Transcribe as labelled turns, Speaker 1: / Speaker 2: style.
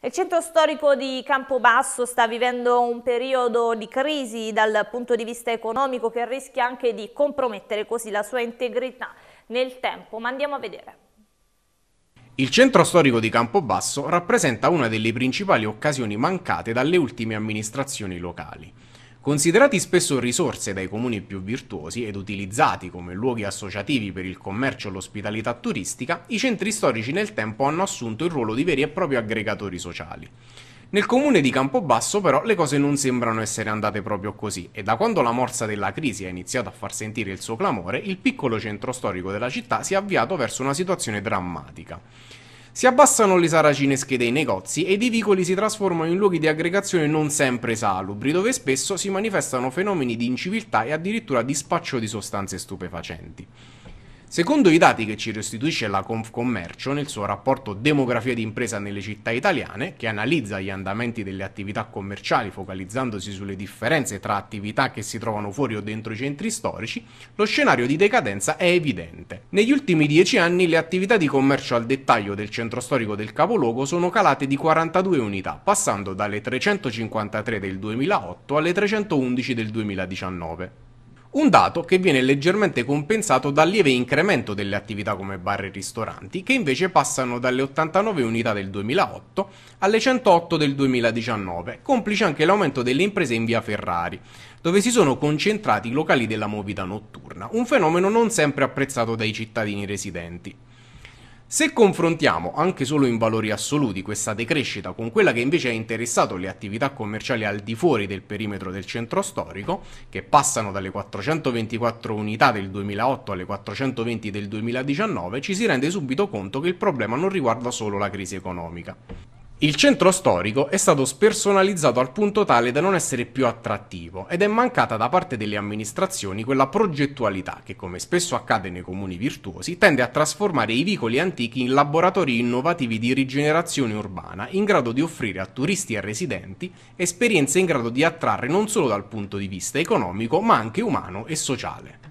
Speaker 1: Il centro storico di Campobasso sta vivendo un periodo di crisi dal punto di vista economico che rischia anche di compromettere così la sua integrità nel tempo, ma andiamo a vedere. Il centro storico di Campobasso rappresenta una delle principali occasioni mancate dalle ultime amministrazioni locali. Considerati spesso risorse dai comuni più virtuosi ed utilizzati come luoghi associativi per il commercio e l'ospitalità turistica, i centri storici nel tempo hanno assunto il ruolo di veri e propri aggregatori sociali. Nel comune di Campobasso però le cose non sembrano essere andate proprio così e da quando la morsa della crisi ha iniziato a far sentire il suo clamore, il piccolo centro storico della città si è avviato verso una situazione drammatica. Si abbassano le saracinesche dei negozi ed i vicoli si trasformano in luoghi di aggregazione non sempre salubri, dove spesso si manifestano fenomeni di inciviltà e addirittura di spaccio di sostanze stupefacenti. Secondo i dati che ci restituisce la Confcommercio nel suo rapporto Demografia di impresa nelle città italiane, che analizza gli andamenti delle attività commerciali focalizzandosi sulle differenze tra attività che si trovano fuori o dentro i centri storici, lo scenario di decadenza è evidente. Negli ultimi dieci anni le attività di commercio al dettaglio del centro storico del capoluogo sono calate di 42 unità, passando dalle 353 del 2008 alle 311 del 2019. Un dato che viene leggermente compensato dal lieve incremento delle attività come bar e ristoranti, che invece passano dalle 89 unità del 2008 alle 108 del 2019, complice anche l'aumento delle imprese in via Ferrari, dove si sono concentrati i locali della movita notturna, un fenomeno non sempre apprezzato dai cittadini residenti. Se confrontiamo anche solo in valori assoluti questa decrescita con quella che invece ha interessato le attività commerciali al di fuori del perimetro del centro storico, che passano dalle 424 unità del 2008 alle 420 del 2019, ci si rende subito conto che il problema non riguarda solo la crisi economica. Il centro storico è stato spersonalizzato al punto tale da non essere più attrattivo ed è mancata da parte delle amministrazioni quella progettualità che, come spesso accade nei comuni virtuosi, tende a trasformare i vicoli antichi in laboratori innovativi di rigenerazione urbana in grado di offrire a turisti e residenti esperienze in grado di attrarre non solo dal punto di vista economico ma anche umano e sociale.